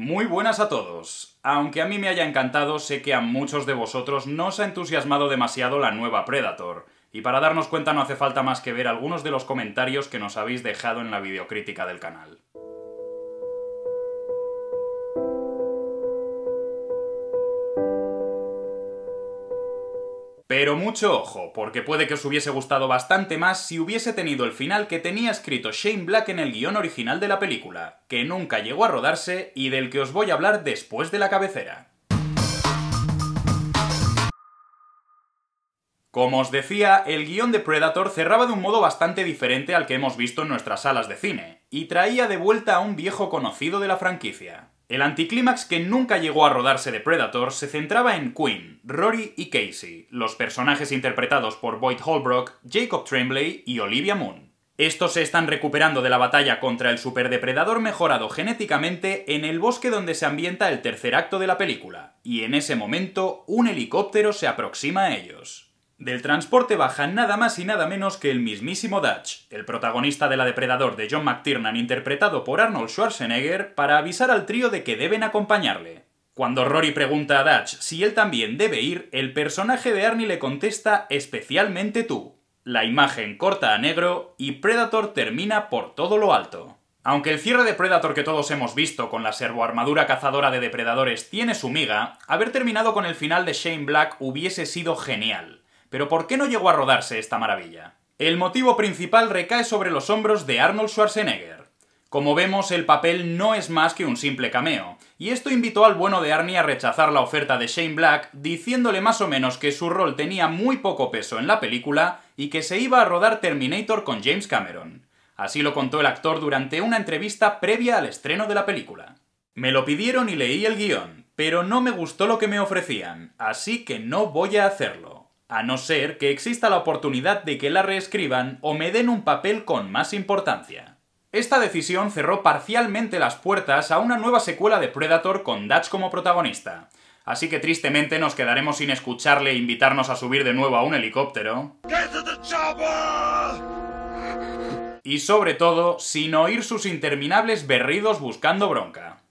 Muy buenas a todos. Aunque a mí me haya encantado, sé que a muchos de vosotros no os ha entusiasmado demasiado la nueva Predator. Y para darnos cuenta no hace falta más que ver algunos de los comentarios que nos habéis dejado en la videocrítica del canal. Pero mucho ojo, porque puede que os hubiese gustado bastante más si hubiese tenido el final que tenía escrito Shane Black en el guión original de la película, que nunca llegó a rodarse y del que os voy a hablar después de la cabecera. Como os decía, el guión de Predator cerraba de un modo bastante diferente al que hemos visto en nuestras salas de cine, y traía de vuelta a un viejo conocido de la franquicia. El anticlímax que nunca llegó a rodarse de Predator se centraba en Quinn, Rory y Casey, los personajes interpretados por Boyd Holbrook, Jacob Tremblay y Olivia Moon. Estos se están recuperando de la batalla contra el superdepredador mejorado genéticamente en el bosque donde se ambienta el tercer acto de la película, y en ese momento un helicóptero se aproxima a ellos. Del transporte baja nada más y nada menos que el mismísimo Dutch, el protagonista de La Depredador de John McTiernan interpretado por Arnold Schwarzenegger, para avisar al trío de que deben acompañarle. Cuando Rory pregunta a Dutch si él también debe ir, el personaje de Arnie le contesta especialmente tú. La imagen corta a negro y Predator termina por todo lo alto. Aunque el cierre de Predator que todos hemos visto con la servoarmadura cazadora de depredadores tiene su miga, haber terminado con el final de Shane Black hubiese sido genial. Pero ¿por qué no llegó a rodarse esta maravilla? El motivo principal recae sobre los hombros de Arnold Schwarzenegger. Como vemos, el papel no es más que un simple cameo, y esto invitó al bueno de Arnie a rechazar la oferta de Shane Black, diciéndole más o menos que su rol tenía muy poco peso en la película y que se iba a rodar Terminator con James Cameron. Así lo contó el actor durante una entrevista previa al estreno de la película. Me lo pidieron y leí el guión, pero no me gustó lo que me ofrecían, así que no voy a hacerlo a no ser que exista la oportunidad de que la reescriban o me den un papel con más importancia. Esta decisión cerró parcialmente las puertas a una nueva secuela de Predator con Dutch como protagonista, así que tristemente nos quedaremos sin escucharle e invitarnos a subir de nuevo a un helicóptero. Y sobre todo, sin oír sus interminables berridos buscando bronca.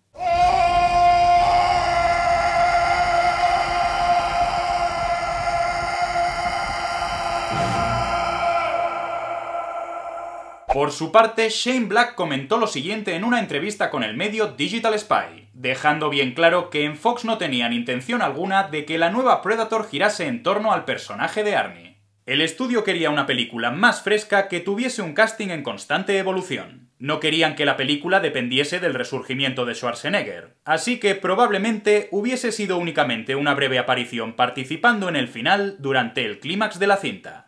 Por su parte, Shane Black comentó lo siguiente en una entrevista con el medio Digital Spy, dejando bien claro que en Fox no tenían intención alguna de que la nueva Predator girase en torno al personaje de Arnie. El estudio quería una película más fresca que tuviese un casting en constante evolución. No querían que la película dependiese del resurgimiento de Schwarzenegger, así que probablemente hubiese sido únicamente una breve aparición participando en el final durante el clímax de la cinta.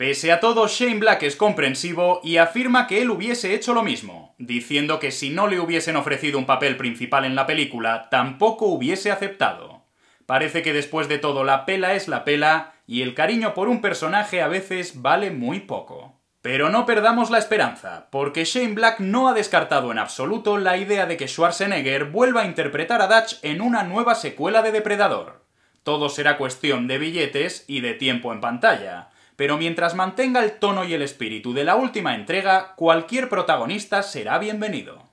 Pese a todo, Shane Black es comprensivo y afirma que él hubiese hecho lo mismo, diciendo que si no le hubiesen ofrecido un papel principal en la película, tampoco hubiese aceptado. Parece que después de todo la pela es la pela y el cariño por un personaje a veces vale muy poco. Pero no perdamos la esperanza, porque Shane Black no ha descartado en absoluto la idea de que Schwarzenegger vuelva a interpretar a Dutch en una nueva secuela de Depredador. Todo será cuestión de billetes y de tiempo en pantalla, pero mientras mantenga el tono y el espíritu de la última entrega, cualquier protagonista será bienvenido.